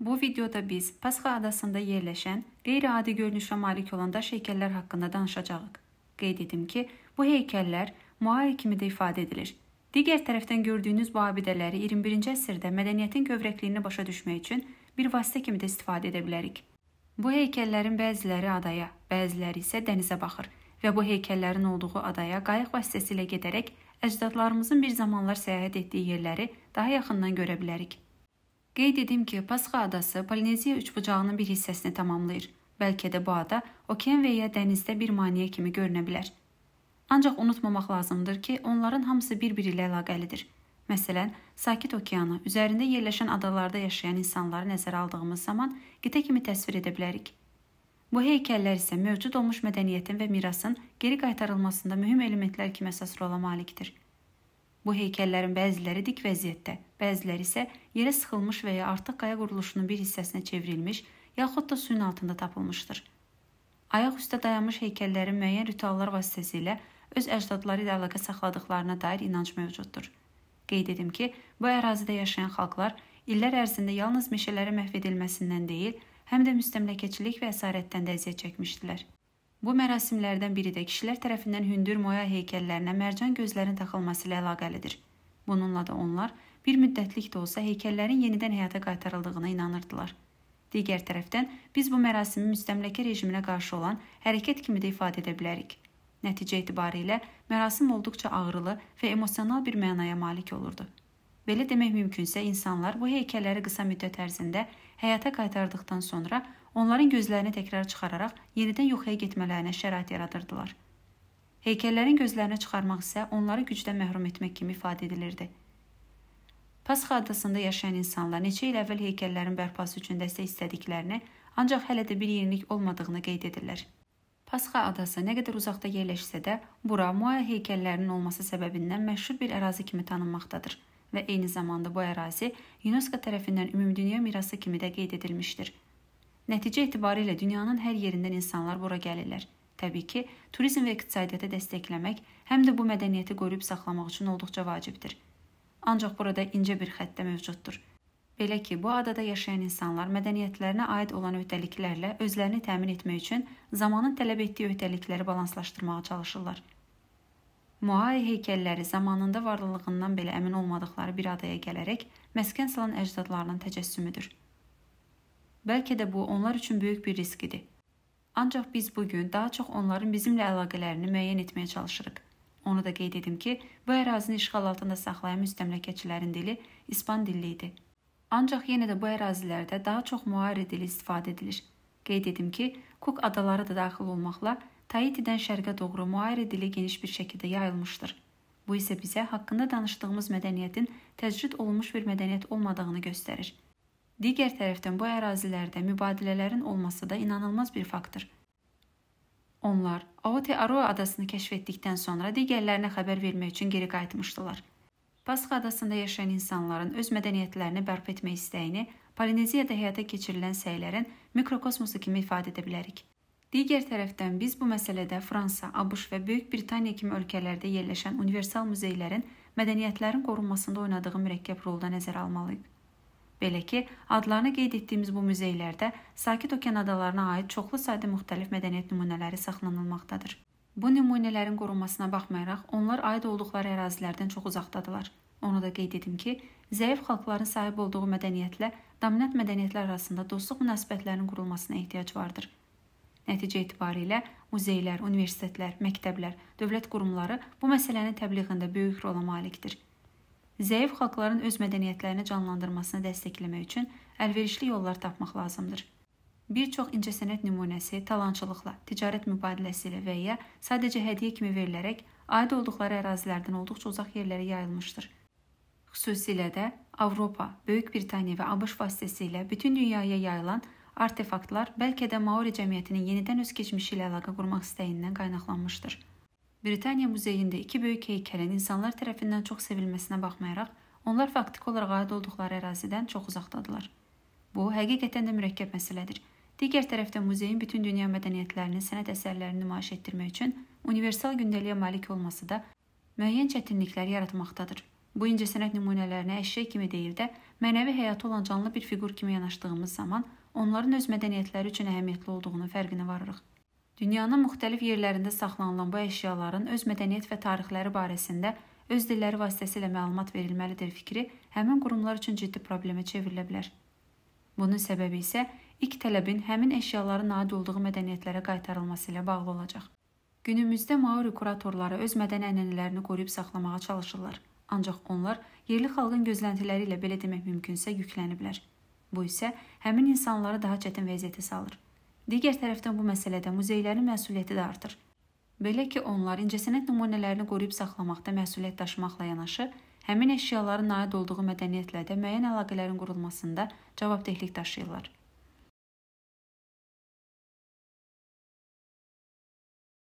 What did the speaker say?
Bu videoda biz Pasxa adasında yerləşən qeyri-adi görünüşə malik olan daş heykəllər haqqında danışacağıq. Qeyd etdim ki, bu heykəllər muayyə kimi də ifadə edilir. Digər tərəfdən gördüyünüz bu abidələri 21-ci əsrdə mədəniyyətin kövrəkliyini başa düşmək üçün bir vasitə kimi də istifadə edə bilərik. Bu heykəllərin bəziləri adaya, bəziləri isə dənizə baxır və bu heykəllərin olduğu adaya qayıq vasitəsilə gedərək əcdadlarımızın bir zamanlar səyahət etdiyi yerləri daha yaxından görə bilərik. Qeyd edim ki, Pasxa adası Polineziya üçbucağının bir hissəsini tamamlayır. Bəlkə də bu ada okean və ya dənizdə bir maneə kimi görünə bilər. Ancaq unutmamaq lazımdır ki, onların hamısı bir-biri ilə əlaqəlidir. Məsələn, Sakit okeanı üzərində yerləşən adalarda yaşayan insanları nəzərə aldığımız zaman qitə kimi təsvir edə bilərik. Bu heykəllər isə mövcud olmuş mədəniyyətin və mirasın geri qaytarılmasında mühüm elementlər kimi əsas rola malikdir. Bu heykəllərin bəziləri dik vəziyyətdə, bəziləri isə yerə sıxılmış və ya artıq qaya quruluşunun bir hissəsinə çevrilmiş, yaxud da suyun altında tapılmışdır. Ayaq üstə dayanmış heykəllərin müəyyən rituallar vasitəsilə öz əcdadları ilə əlaqə saxladıqlarına dair inanc mövcuddur. Qeyd edim ki, bu ərazidə yaşayan xalqlar illər ərzində yalnız meşələrə məhv edilməsindən deyil, həm də müstəmləkəçilik və əsarətdən də əziyyət çəkmişdilər. Bu mərasimlərdən biri də kişilər tərəfindən hündür moya heykəllərinə mərcan gözlərin taxılması ilə əlaqəlidir. Bununla da onlar bir müddətlik də olsa heykəllərin yenidən həyata qaytarıldığına inanırdılar. Digər tərəfdən biz bu mərasimi müstəmləkə rejiminə qarşı olan hərəkət kimi də ifadə edə bilərik. Nəticə itibarilə mərasim olduqca ağrılı və emosional bir mənaya malik olurdu. Belə demək mümkünsə, insanlar bu heykəlləri qısa müddət ərzində həyata qaytardıqdan sonra onların gözlərini təkrar çıxararaq yenidən yuxuya getmələrinə şərait yaradırdılar. Heykəllərin gözlərini çıxarmaq isə onları gücdən məhrum etmək kimi ifadə edilirdi. Pasxa adasında yaşayan insanlar neçə il əvvəl heykəllərin bərpası üçün dəstək istədiklərini, ancaq hələ də bir yenilik olmadığını qeyd edirlər. Pasxa adası nə qədər uzaqda yerləşsə də, bura Moya heykəllərinin olması səbəbindən məşhur bir ərazi kimi tanınmaqdadır və eyni zamanda bu ərazi UNESCO tərəfindən Ümumdünya mirası kimi də qeyd edilmişdir. Nəticə etibarilə dünyanın hər yerindən insanlar bura gəlirlər. Təbii ki, turizm və iqtisadiyyatı dəstəkləmək həm də bu mədəniyyəti qoruyub saxlamaq üçün olduqca vacibdir. Ancaq burada incə bir xətt də mövcuddur. Belə ki, bu adada yaşayan insanlar mədəniyyətlərinə aid olan öhdəliklərlə özlərini təmin etmək üçün zamanın tələb etdiyi öhdəlikləri balanslaşdırmağa çalışırlar. Muay heykəlləri zamanında varlığından belə əmin olmadıqları bir adaya gələrək məskən salan əcdadlarının təcəssümüdür. Bəlkə də bu onlar üçün böyük bir risk idi. Ancaq biz bu gün daha çox onların bizimlə əlaqələrini müəyyən etməyə çalışırıq. Onu da qeyd edim ki, bu ərazini işğal altında saxlayan müstəmləkəçilərin dili ispan dilli idi. Ancaq yenə də bu ərazilərdə daha çox muari dili istifadə edilir. Qeyd edim ki, Cook adaları da daxil olmaqla Taitidən şərqə doğru muari dili geniş bir şəkildə yayılmışdır. Bu isə bizə haqqında danışdığımız mədəniyyətin təcrid olunmuş bir mədəniyyət olmadığını göstərir. Digər tərəfdən bu ərazilərdə mübadilələrin olması da inanılmaz bir faktdır. Onlar Aotearoa adasını kəşf etdikdən sonra digərlərinə xəbər vermək üçün geri qayıtmışdılar. Pasxa adasında yaşayan insanların öz mədəniyyətlərini bərpa etmək istəyini Polineziyada həyata keçirilən səylərin mikrokosmosu kimi ifadə edə bilərik. Digər tərəfdən biz bu məsələdə Fransa, ABŞ və Böyük Britaniya kimi ölkələrdə yerləşən universal muzeylərin mədəniyyətlərin qorunmasında oynadığı mürəkkəb rolda nəzərə almalıyıq. Belə ki, adlarını qeyd etdiyimiz bu muzeylərdə Sakit Okean adalarına aid çoxlu sayda müxtəlif mədəniyyət nümunələri saxlanılmaqdadır. Bu nümunələrin qorunmasına baxmayaraq, onlar aid olduqları ərazilərdən çox uzaqdadılar. Onu da qeyd edim ki, zəif xalqların sahib olduğu mədəniyyətlə dominant mədəniyyətlər arasında dostluq münasibətlərinin qurulmasına ehtiyac vardır. Nəticə itibarilə muzeylər, universitetlər, məktəblər, dövlət qurumları bu məsələnin təbliğində böyük rola malikdir zəif xalqların öz mədəniyyətlərini canlandırmasını dəstəkləmək üçün əlverişli yollar tapmaq lazımdır. Bir çox incəsənət nümunəsi talançılıqla, ticarət mübadiləsi ilə və ya sadəcə hədiyyə kimi verilərək aid olduqları ərazilərdən olduqca uzaq yerlərə yayılmışdır. Xüsusilə də Avropa, Böyük Britaniya və ABŞ vasitəsilə bütün dünyaya yayılan artefaktlar bəlkə də Maori cəmiyyətinin yenidən öz keçmişi ilə əlaqə qurmaq istəyindən qaynaqlanmışdır. Britaniya muzeyində iki böyük heykəlin insanlar tərəfindən çox sevilməsinə baxmayaraq, onlar faktiki olaraq aid olduqları ərazidən çox uzaqdadılar. Bu həqiqətən də mürəkkəb məsələdir. Digər tərəfdən muzeyin bütün dünya mədəniyyətlərini, sənət əsərlərini nümayiş etdirmək üçün universal gündəliyə malik olması da müəyyən çətinliklər yaratmaqdadır. Bu incəsənət nümunələrinə əşya kimi deyil də, mənəvi həyatı olan canlı bir fiqur kimi yanaşdığımız zaman onların öz mədəniyyətləri üçün əhəmiyyətli olduğunu fərqinə varırıq. Dünyanın müxtəlif yerlərində saxlanılan bu əşyaların öz mədəniyyət və tarixləri barəsində öz dilləri vasitəsilə məlumat verilməlidir fikri həmin qurumlar üçün ciddi problemə çevrilə bilər. Bunun səbəbi isə ilk tələbin həmin əşyaların aid olduğu mədəniyyətlərə qaytarılması ilə bağlı olacaq. Günümüzdə Maori kuratorları öz mədəni ənənələrini qoruyub saxlamağa çalışırlar. Ancaq onlar yerli xalqın gözləntiləri ilə belə demək mümkünsə yükləniblər. Bu isə həmin insanları daha çətin vəziyyətə salır. Digər tərəfdən bu məsələdə muzeylərin məsuliyyəti də artır. Belə ki, onlar incəsənət nümunələrini qoruyub saxlamaqda məsuliyyət daşımaqla yanaşı, həmin əşyaların aid olduğu mədəniyyətlə də müəyyən əlaqələrin qurulmasında cavabdehlik daşıyırlar.